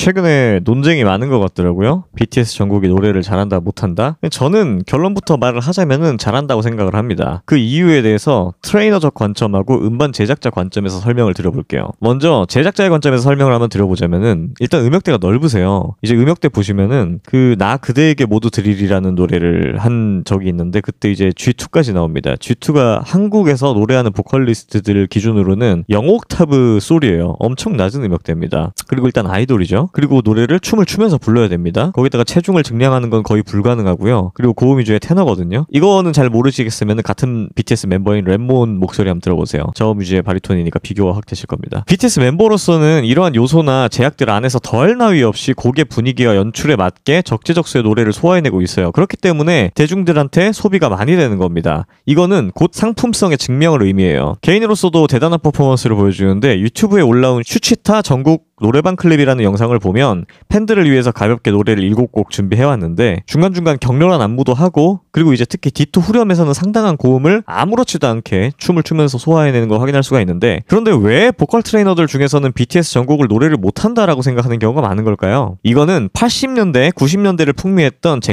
최근에 논쟁이 많은 것 같더라고요. BTS 전국이 노래를 잘한다 못한다. 저는 결론부터 말을 하자면은 잘한다고 생각을 합니다. 그 이유에 대해서 트레이너적 관점하고 음반 제작자 관점에서 설명을 드려볼게요. 먼저 제작자의 관점에서 설명을 한번 드려보자면은 일단 음역대가 넓으세요. 이제 음역대 보시면은 그 나 그대에게 모두 드릴이라는 노래를 한 적이 있는데 그때 이제 G2까지 나옵니다. G2가 한국에서 노래하는 보컬리스트들 기준으로는 영옥타브 소리예요. 엄청 낮은 음역대입니다. 그리고 일단 아이돌이죠. 그리고 노래를 춤을 추면서 불러야 됩니다. 거기다가 체중을 증량하는 건 거의 불가능하고요. 그리고 고음 위주의 테너거든요. 이거는 잘 모르시겠으면 같은 BTS 멤버인 랩몬 목소리 한번 들어보세요. 저음 위주의 바리톤이니까 비교가 확 되실 겁니다. BTS 멤버로서는 이러한 요소나 제약들 안에서 덜 나위 없이 곡의 분위기와 연출에 맞게 적재적소의 노래를 소화해내고 있어요. 그렇기 때문에 대중들한테 소비가 많이 되는 겁니다. 이거는 곧 상품성의 증명을 의미해요. 개인으로서도 대단한 퍼포먼스를 보여주는데 유튜브에 올라온 슈치타 전국 노래방 클립이라는 영상을 보면 팬들을 위해서 가볍게 노래를 7곡 준비해왔는데 중간중간 격렬한 안무도 하고 그리고 이제 특히 디토 후렴에서는 상당한 고음을 아무렇지도 않게 춤을 추면서 소화해내는 걸 확인할 수가 있는데 그런데 왜 보컬 트레이너들 중에서는 BTS 전곡을 노래를 못한다라고 생각하는 경우가 많은 걸까요? 이거는 80년대, 90년대를 풍미했던 제